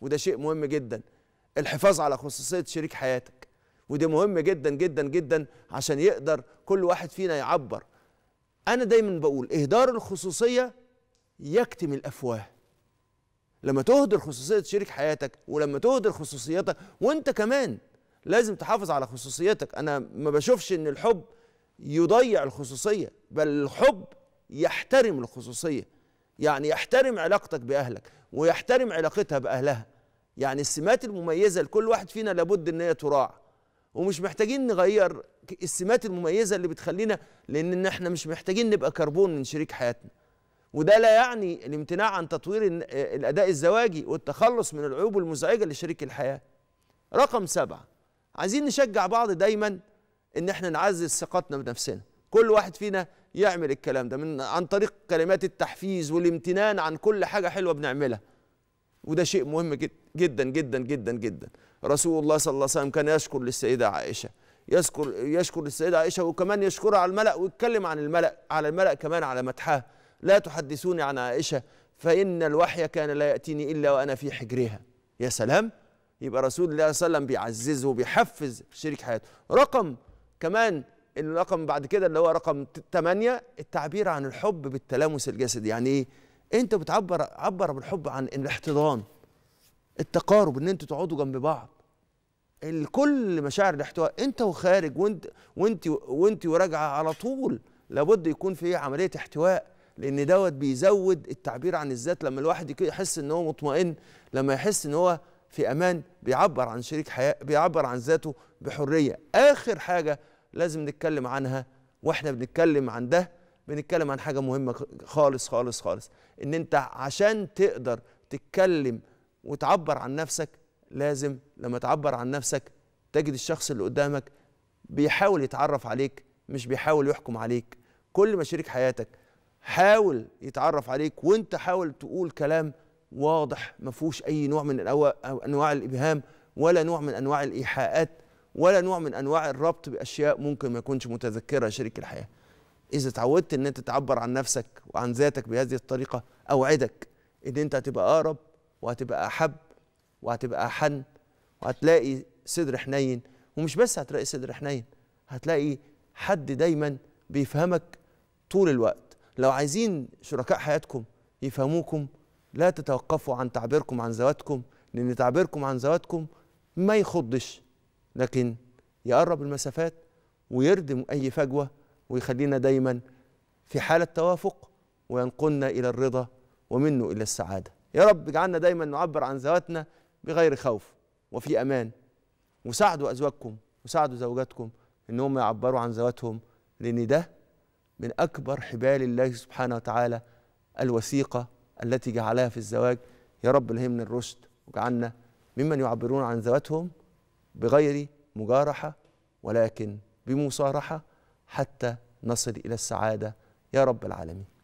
وده شيء مهم جدا الحفاظ على خصوصية شريك حياتك وده مهم جدا جدا جدا عشان يقدر كل واحد فينا يعبر أنا دايما بقول إهدار الخصوصية يكتم الأفواه لما تهدر خصوصية شريك حياتك ولما تهدر خصوصيتك وانت كمان لازم تحافظ على خصوصيتك أنا ما بشوفش إن الحب يضيع الخصوصية بل الحب يحترم الخصوصية يعني يحترم علاقتك بأهلك ويحترم علاقتها باهلها يعني السمات المميزه لكل واحد فينا لابد ان هي تراعى ومش محتاجين نغير السمات المميزه اللي بتخلينا لان احنا مش محتاجين نبقى كربون من شريك حياتنا وده لا يعني الامتناع عن تطوير الاداء الزواجي والتخلص من العيوب المزعجه لشريك الحياه رقم سبعه عايزين نشجع بعض دايما ان احنا نعزز ثقتنا بنفسنا كل واحد فينا يعمل الكلام ده من عن طريق كلمات التحفيز والامتنان عن كل حاجة حلوة بنعملها وده شيء مهم جدا جدا جدا جدا, جدا. رسول الله صلى الله عليه وسلم كان يشكر للسيدة عائشة يشكر يشكر للسيدة عائشة وكمان يشكرها على الملأ ويتكلم عن الملأ على الملأ كمان على مدحها لا تحدثوني عن عائشة فإن الوحي كان لا يأتيني إلا وأنا في حجرها يا سلام يبقى رسول الله صلى الله عليه وسلم بيعززه وبيحفز شريك حياته رقم كمان الرقم بعد كده اللي هو رقم 8 التعبير عن الحب بالتلامس الجسدي يعني ايه انت بتعبر عبر بالحب عن الاحتضان التقارب ان انتوا تقعدوا جنب بعض كل مشاعر الاحتواء انت وخارج وانت وانت وانت وراجعه على طول لابد يكون في عمليه احتواء لان دوت بيزود التعبير عن الذات لما الواحد يحس ان هو مطمئن لما يحس ان هو في امان بيعبر عن شريك حياه بيعبر عن ذاته بحريه اخر حاجه لازم نتكلم عنها واحنا بنتكلم عن ده بنتكلم عن حاجه مهمه خالص خالص خالص ان انت عشان تقدر تتكلم وتعبر عن نفسك لازم لما تعبر عن نفسك تجد الشخص اللي قدامك بيحاول يتعرف عليك مش بيحاول يحكم عليك كل ما شريك حياتك حاول يتعرف عليك وانت حاول تقول كلام واضح ما فيهوش اي نوع من انواع الابهام ولا نوع من انواع الايحاءات ولا نوع من انواع الربط باشياء ممكن ما يكونش متذكرها شريك الحياه اذا تعودت ان انت تعبر عن نفسك وعن ذاتك بهذه الطريقه اوعدك ان انت هتبقى اقرب وهتبقى احب وهتبقى احن وهتلاقي صدر حنين ومش بس هتلاقي صدر حنين هتلاقي حد دايما بيفهمك طول الوقت لو عايزين شركاء حياتكم يفهموكم لا تتوقفوا عن تعبيركم عن ذواتكم لان تعبيركم عن ذواتكم ما يخضش لكن يقرب المسافات ويردم أي فجوة ويخلينا دايما في حالة توافق وينقلنا إلى الرضا ومنه إلى السعادة يا رب اجعلنا دايما نعبر عن ذواتنا بغير خوف وفي أمان وساعدوا أزواجكم وساعدوا زوجاتكم إن هم يعبروا عن ذواتهم لأن ده من أكبر حبال الله سبحانه وتعالى الوثيقة التي جعلها في الزواج يا رب الهمنا الرشد واجعلنا ممن يعبرون عن ذواتهم بغير مجارحه ولكن بمصارحه حتى نصل الى السعاده يا رب العالمين